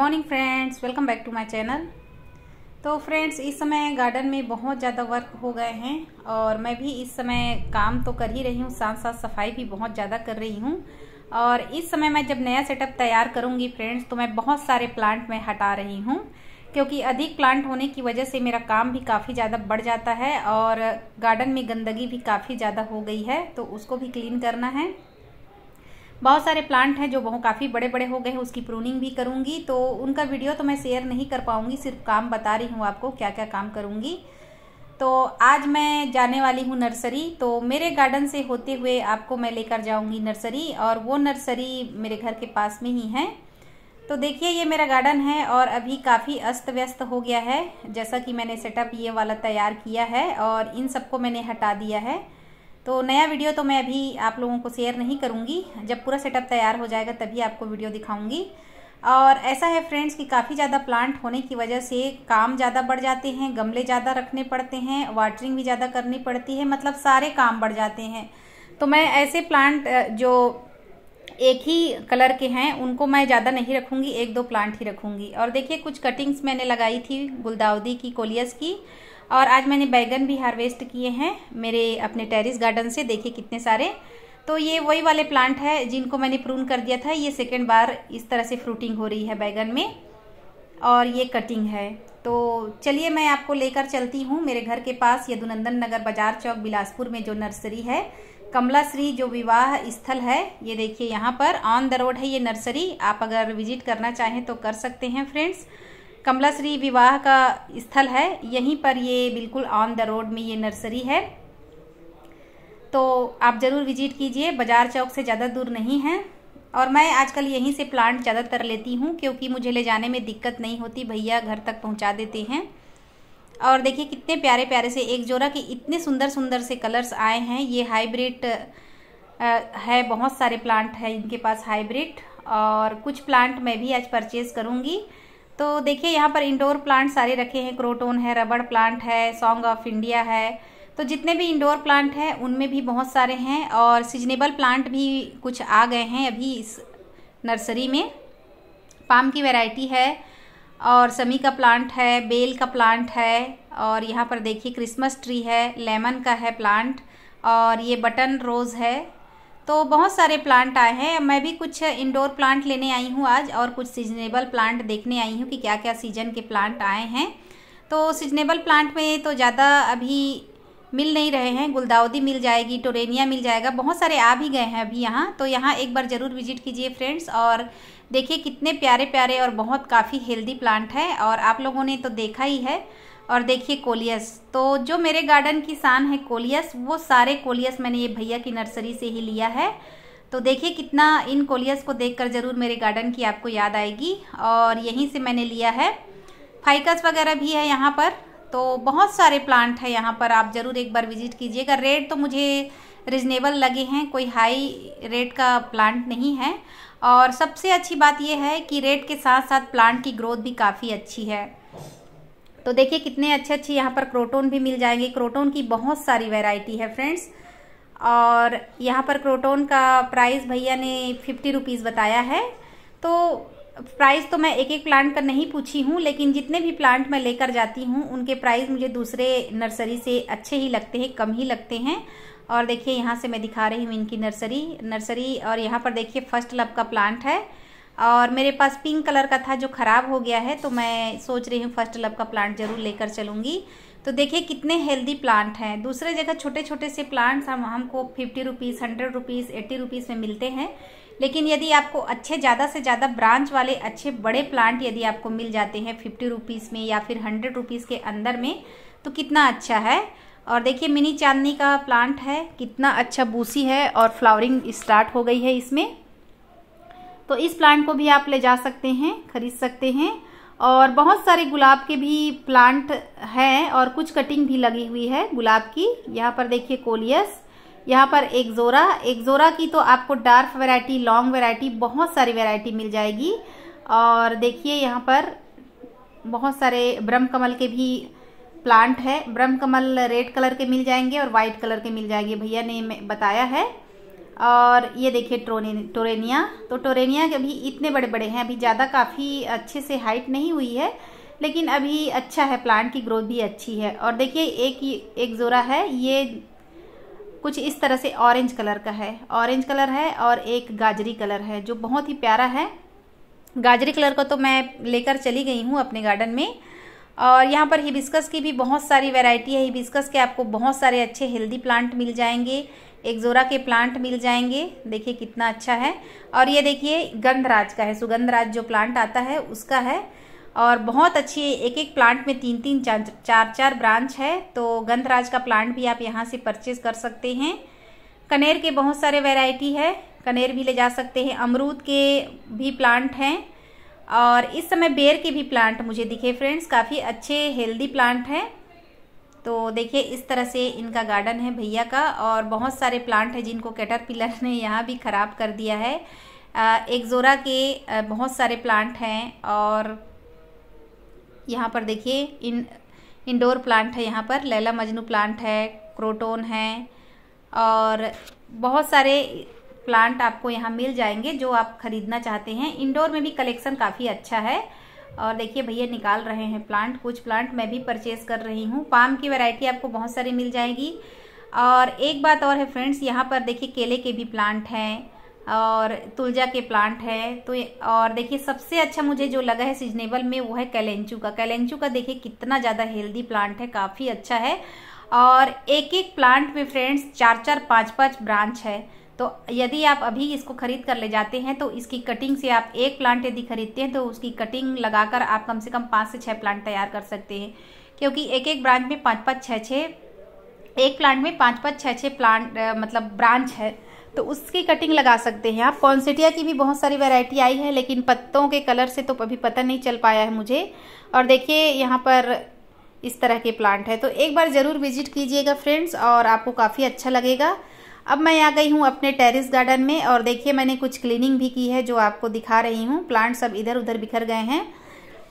morning friends welcome back to my channel तो friends इस समय गार्डन में बहुत ज़्यादा वर्क हो गए हैं और मैं भी इस समय काम तो कर ही रही हूँ साथ साथ सफाई भी बहुत ज़्यादा कर रही हूँ और इस समय मैं जब नया सेटअप तैयार करूँगी फ्रेंड्स तो मैं बहुत सारे प्लांट मैं हटा रही हूँ क्योंकि अधिक प्लांट होने की वजह से मेरा काम भी काफ़ी ज़्यादा बढ़ जाता है और गार्डन में गंदगी भी काफ़ी ज़्यादा हो गई है तो उसको भी क्लीन करना है बहुत सारे प्लांट हैं जो बहुत काफ़ी बड़े बड़े हो गए हैं उसकी प्रूनिंग भी करूँगी तो उनका वीडियो तो मैं शेयर नहीं कर पाऊँगी सिर्फ काम बता रही हूँ आपको क्या क्या काम करूँगी तो आज मैं जाने वाली हूँ नर्सरी तो मेरे गार्डन से होते हुए आपको मैं लेकर जाऊँगी नर्सरी और वो नर्सरी मेरे घर के पास में ही है तो देखिए ये मेरा गार्डन है और अभी काफ़ी अस्त व्यस्त हो गया है जैसा कि मैंने सेटअप ये वाला तैयार किया है और इन सबको मैंने हटा दिया है तो नया वीडियो तो मैं अभी आप लोगों को शेयर नहीं करूँगी जब पूरा सेटअप तैयार हो जाएगा तभी आपको वीडियो दिखाऊँगी और ऐसा है फ्रेंड्स कि काफ़ी ज़्यादा प्लांट होने की वजह से काम ज़्यादा बढ़ जाते हैं गमले ज़्यादा रखने पड़ते हैं वाटरिंग भी ज़्यादा करनी पड़ती है मतलब सारे काम बढ़ जाते हैं तो मैं ऐसे प्लांट जो एक ही कलर के हैं उनको मैं ज़्यादा नहीं रखूँगी एक दो प्लांट ही रखूँगी और देखिए कुछ कटिंग्स मैंने लगाई थी गुलदाउदी की कोलियस की और आज मैंने बैगन भी हार्वेस्ट किए हैं मेरे अपने टेरिस गार्डन से देखिए कितने सारे तो ये वही वाले प्लांट है जिनको मैंने प्रून कर दिया था ये सेकेंड बार इस तरह से फ्रूटिंग हो रही है बैगन में और ये कटिंग है तो चलिए मैं आपको लेकर चलती हूँ मेरे घर के पास यदुनंदन नगर बाजार चौक बिलासपुर में जो नर्सरी है कमला श्री जो विवाह स्थल है ये देखिए यहाँ पर ऑन द रोड है ये नर्सरी आप अगर विजिट करना चाहें तो कर सकते हैं फ्रेंड्स कमलाश्री विवाह का स्थल है यहीं पर ये बिल्कुल ऑन द रोड में ये नर्सरी है तो आप ज़रूर विजिट कीजिए बाजार चौक से ज़्यादा दूर नहीं है और मैं आजकल यहीं से प्लांट ज़्यादातर लेती हूँ क्योंकि मुझे ले जाने में दिक्कत नहीं होती भैया घर तक पहुँचा देते हैं और देखिए कितने प्यारे प्यारे से एक जोड़ा के इतने सुंदर सुंदर से कलर्स आए हैं ये हाइब्रिड है बहुत सारे प्लांट हैं इनके पास हाइब्रिड और कुछ प्लांट मैं भी आज परचेज़ करूँगी तो देखिए यहाँ पर इंडोर प्लांट सारे रखे हैं क्रोटोन है रबड़ प्लांट है सॉन्ग ऑफ इंडिया है तो जितने भी इंडोर प्लांट हैं उनमें भी बहुत सारे हैं और सीजनेबल प्लांट भी कुछ आ गए हैं अभी इस नर्सरी में पाम की वैरायटी है और समी का प्लांट है बेल का प्लांट है और यहाँ पर देखिए क्रिसमस ट्री है लेमन का है प्लांट और ये बटन रोज़ है तो बहुत सारे प्लांट आए हैं मैं भी कुछ इंडोर प्लांट लेने आई हूँ आज और कुछ सीजनेबल प्लांट देखने आई हूँ कि क्या क्या सीजन के प्लांट आए हैं तो सीजनेबल प्लांट में तो ज़्यादा अभी मिल नहीं रहे हैं गुलदाउदी मिल जाएगी टोरेनिया मिल जाएगा बहुत सारे आ भी गए हैं अभी यहाँ तो यहाँ एक बार ज़रूर विजिट कीजिए फ्रेंड्स और देखिए कितने प्यारे प्यारे और बहुत काफ़ी हेल्दी प्लांट है और आप लोगों ने तो देखा ही है और देखिए कोलियस तो जो मेरे गार्डन की शान है कोलियस वो सारे कोलियस मैंने ये भैया की नर्सरी से ही लिया है तो देखिए कितना इन कोलियस को देखकर ज़रूर मेरे गार्डन की आपको याद आएगी और यहीं से मैंने लिया है फाइकस वगैरह भी है यहाँ पर तो बहुत सारे प्लांट हैं यहाँ पर आप ज़रूर एक बार विज़िट कीजिएगा रेट तो मुझे रिजनेबल लगे हैं कोई हाई रेट का प्लांट नहीं है और सबसे अच्छी बात यह है कि रेट के साथ साथ प्लांट की ग्रोथ भी काफ़ी अच्छी है तो देखिए कितने अच्छे अच्छे यहाँ पर क्रोटोन भी मिल जाएंगे क्रोटोन की बहुत सारी वेराइटी है फ्रेंड्स और यहाँ पर क्रोटोन का प्राइस भैया ने फिफ्टी रुपीज़ बताया है तो प्राइस तो मैं एक एक प्लांट का नहीं पूछी हूँ लेकिन जितने भी प्लांट मैं लेकर जाती हूँ उनके प्राइस मुझे दूसरे नर्सरी से अच्छे ही लगते हैं कम ही लगते हैं और देखिए यहाँ से मैं दिखा रही हूँ इनकी नर्सरी नर्सरी और यहाँ पर देखिए फर्स्ट लव का प्लांट है और मेरे पास पिंक कलर का था जो ख़राब हो गया है तो मैं सोच रही हूँ फर्स्ट लव का प्लांट ज़रूर लेकर चलूँगी तो देखिए कितने हेल्दी प्लांट हैं दूसरे जगह छोटे छोटे से प्लांट्स हम हमको fifty rupees hundred rupees eighty rupees में मिलते हैं लेकिन यदि आपको अच्छे ज़्यादा से ज़्यादा ब्रांच वाले अच्छे बड़े प्लांट यदि आपको मिल जाते हैं फिफ्टी रुपीज़ में या फिर हंड्रेड रुपीज़ के अंदर में तो कितना अच्छा है और देखिए मिनी चांदनी का प्लांट है कितना अच्छा बूसी है और फ्लावरिंग स्टार्ट हो गई है इसमें तो इस प्लांट को भी आप ले जा सकते हैं खरीद सकते हैं और बहुत सारे गुलाब के भी प्लांट हैं और कुछ कटिंग भी लगी हुई है गुलाब की यहाँ पर देखिए कोलियस यहाँ पर एक्जोरा एक्जोरा की तो आपको डार्क वैरायटी लॉन्ग वैरायटी बहुत सारी वैरायटी मिल जाएगी और देखिए यहाँ पर बहुत सारे ब्रह्म कमल के भी प्लांट है ब्रह्म कमल रेड कलर के मिल जाएंगे और वाइट कलर के मिल जाएंगे भैया ने बताया है और ये देखिए टोरे टोरेनिया तो टोरेनिया अभी इतने बड़े बड़े हैं अभी ज़्यादा काफ़ी अच्छे से हाइट नहीं हुई है लेकिन अभी अच्छा है प्लांट की ग्रोथ भी अच्छी है और देखिए एक एक जोरा है ये कुछ इस तरह से ऑरेंज कलर का है ऑरेंज कलर है और एक गाजरी कलर है जो बहुत ही प्यारा है गाजरी कलर का तो मैं लेकर चली गई हूँ अपने गार्डन में और यहाँ पर हिबिस्कस की भी बहुत सारी वैरायटी है हिबिस्कस के आपको बहुत सारे अच्छे हेल्दी प्लांट मिल जाएंगे एक्जोरा के प्लांट मिल जाएंगे देखिए कितना अच्छा है और ये देखिए गंधराज का है सुगंधराज जो प्लांट आता है उसका है और बहुत अच्छी एक एक प्लांट में तीन तीन चार चार चार ब्रांच है तो गंधराज का प्लांट भी आप यहाँ से परचेज कर सकते हैं कनेर के बहुत सारे वेराइटी है कनेर भी ले जा सकते हैं अमरूद के भी प्लांट हैं और इस समय बेर के भी प्लांट मुझे दिखे फ्रेंड्स काफ़ी अच्छे हेल्दी प्लांट हैं तो देखिए इस तरह से इनका गार्डन है भैया का और बहुत सारे प्लांट हैं जिनको कैटर पिलर ने यहाँ भी ख़राब कर दिया है एक्जोरा के बहुत सारे प्लांट हैं और यहाँ पर देखिए इन इंडोर प्लांट है यहाँ पर लैला मजनू प्लांट है क्रोटोन है और बहुत सारे प्लांट आपको यहाँ मिल जाएंगे जो आप खरीदना चाहते हैं इंडोर में भी कलेक्शन काफ़ी अच्छा है और देखिए भैया निकाल रहे हैं प्लांट कुछ प्लांट मैं भी परचेज कर रही हूँ पाम की वैरायटी आपको बहुत सारी मिल जाएगी और एक बात और है फ्रेंड्स यहाँ पर देखिए केले के भी प्लांट हैं और तुलजा के प्लांट हैं तो और देखिए सबसे अच्छा मुझे जो लगा है सीजनेबल में वो है कैलेंचू का कैलेंचू का देखिए कितना ज़्यादा हेल्दी प्लांट है काफ़ी अच्छा है और एक एक प्लांट में फ्रेंड्स चार चार पाँच पाँच ब्रांच है तो यदि आप अभी इसको खरीद कर ले जाते हैं तो इसकी कटिंग से आप एक प्लांट यदि खरीदते हैं तो उसकी कटिंग लगाकर आप कम से कम पाँच से छः प्लांट तैयार कर सकते हैं क्योंकि एक एक ब्रांच में पाँच पाँच छः छः एक प्लांट में पाँच पाँच छः छः प्लांट मतलब ब्रांच है तो उसकी कटिंग लगा सकते हैं आप कॉन्सिटिया की भी बहुत सारी वैरायटी आई है लेकिन पत्तों के कलर से तो अभी पता नहीं चल पाया है मुझे और देखिए यहाँ पर इस तरह के प्लांट है तो एक बार ज़रूर विजिट कीजिएगा फ्रेंड्स और आपको काफ़ी अच्छा लगेगा अब मैं आ गई हूँ अपने टेरिस गार्डन में और देखिए मैंने कुछ क्लीनिंग भी की है जो आपको दिखा रही हूँ प्लांट सब इधर उधर बिखर गए हैं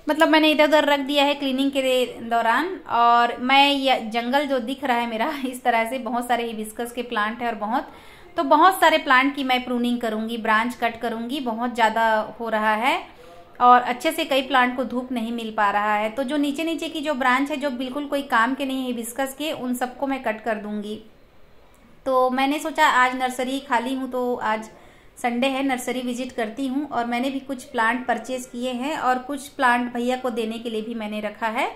मतलब मैंने इधर उधर रख दिया है क्लीनिंग के दौरान और मैं ये जंगल जो दिख रहा है मेरा इस तरह से बहुत सारे हिबिस्कस के प्लांट है और बहुत तो बहुत सारे प्लांट की मैं प्रूनिंग करूंगी ब्रांच कट करूँगी बहुत ज़्यादा हो रहा है और अच्छे से कई प्लांट को धूप नहीं मिल पा रहा है तो जो नीचे नीचे की जो ब्रांच है जो बिल्कुल कोई काम के नहीं है बिस्कस के उन सबको मैं कट कर दूंगी तो मैंने सोचा आज नर्सरी खाली हूँ तो आज संडे है नर्सरी विजिट करती हूँ और मैंने भी कुछ प्लांट परचेज किए हैं और कुछ प्लांट भैया को देने के लिए भी मैंने रखा है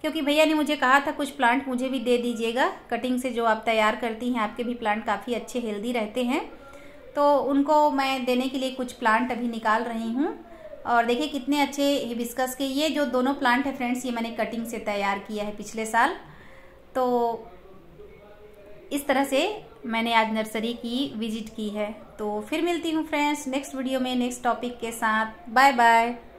क्योंकि भैया ने मुझे कहा था कुछ प्लांट मुझे भी दे दीजिएगा कटिंग से जो आप तैयार करती हैं आपके भी प्लांट काफ़ी अच्छे हेल्दी रहते हैं तो उनको मैं देने के लिए कुछ प्लांट अभी निकाल रही हूँ और देखिए कितने अच्छे हिबिस्कस के ये जो दोनों प्लांट है फ्रेंड्स ये मैंने कटिंग से तैयार किया है पिछले साल तो इस तरह से मैंने आज नर्सरी की विजिट की है तो फिर मिलती हूँ फ्रेंड्स नेक्स्ट वीडियो में नेक्स्ट टॉपिक के साथ बाय बाय